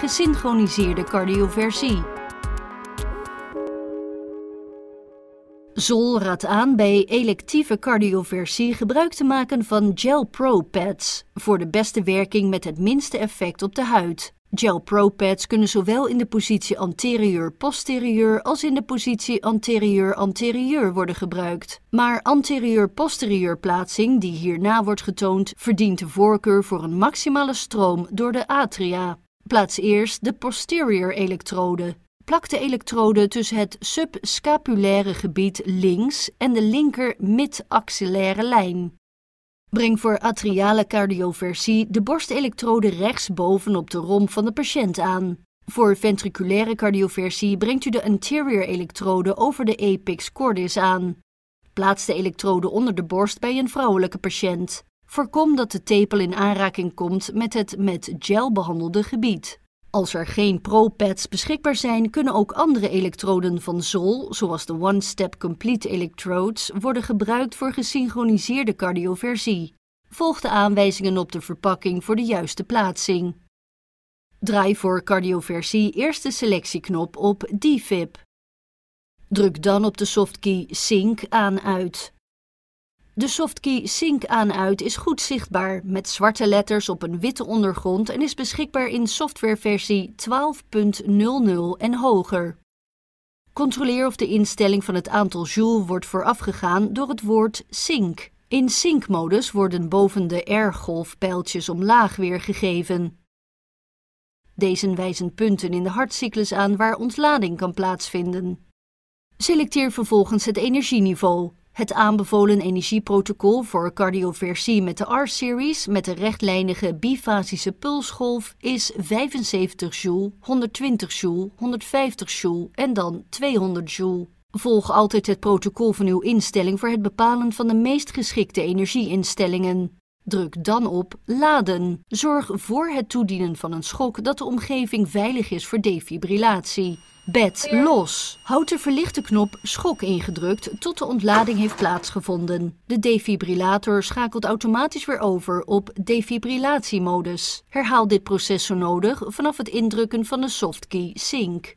gesynchroniseerde cardioversie. Zol raadt aan bij electieve cardioversie gebruik te maken van Gel Pro Pads voor de beste werking met het minste effect op de huid. Gel Pro Pads kunnen zowel in de positie anterieur-posterieur als in de positie anterieur-anterieur worden gebruikt. Maar anterieur-posterieur plaatsing, die hierna wordt getoond, verdient de voorkeur voor een maximale stroom door de atria. Plaats eerst de posterior elektrode. Plak de elektrode tussen het subscapulaire gebied links en de linker midaxillaire lijn. Breng voor atriale cardioversie de borstelektrode rechts bovenop de romp van de patiënt aan. Voor ventriculaire cardioversie brengt u de anterior elektrode over de apex cordis aan. Plaats de elektrode onder de borst bij een vrouwelijke patiënt. Voorkom dat de tepel in aanraking komt met het met gel behandelde gebied. Als er geen pro-pads beschikbaar zijn, kunnen ook andere elektroden van Zol, zoals de One Step Complete Electrodes, worden gebruikt voor gesynchroniseerde cardioversie. Volg de aanwijzingen op de verpakking voor de juiste plaatsing. Draai voor cardioversie eerst de selectieknop op D-Fib. Druk dan op de softkey Sync aan uit. De softkey Sync aan uit is goed zichtbaar met zwarte letters op een witte ondergrond en is beschikbaar in softwareversie 12.00 en hoger. Controleer of de instelling van het aantal joule wordt voorafgegaan door het woord sync. In sync-modus worden boven de R-golf pijltjes omlaag weergegeven. Deze wijzen punten in de hartcyclus aan waar ontlading kan plaatsvinden. Selecteer vervolgens het energieniveau, het aanbevolen energieprotocol voor cardioversie met de R-series met de rechtlijnige bifasische pulsgolf is 75 joule, 120 joule, 150 joule en dan 200 joule. Volg altijd het protocol van uw instelling voor het bepalen van de meest geschikte energieinstellingen. Druk dan op laden. Zorg voor het toedienen van een schok dat de omgeving veilig is voor defibrillatie. Bed los. Houd de verlichte knop schok ingedrukt tot de ontlading heeft plaatsgevonden. De defibrillator schakelt automatisch weer over op defibrillatiemodus. Herhaal dit proces zo nodig vanaf het indrukken van de softkey sync.